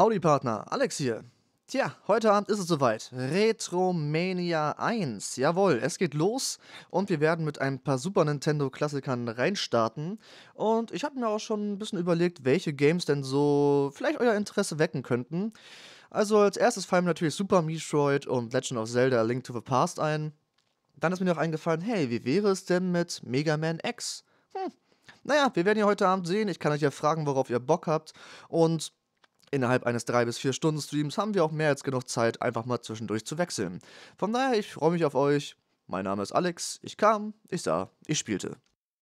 Howdy Partner, Alex hier. Tja, heute Abend ist es soweit. Retromania 1. Jawohl, es geht los und wir werden mit ein paar Super Nintendo Klassikern reinstarten. Und ich habe mir auch schon ein bisschen überlegt, welche Games denn so vielleicht euer Interesse wecken könnten. Also als erstes fallen mir natürlich Super Metroid und Legend of Zelda Link to the Past ein. Dann ist mir noch eingefallen, hey, wie wäre es denn mit Mega Man X? Hm. Naja, wir werden ja heute Abend sehen. Ich kann euch ja fragen, worauf ihr Bock habt. Und Innerhalb eines 3 bis 4 Stunden Streams haben wir auch mehr als genug Zeit, einfach mal zwischendurch zu wechseln. Von daher, ich freue mich auf euch. Mein Name ist Alex, ich kam, ich sah, ich spielte.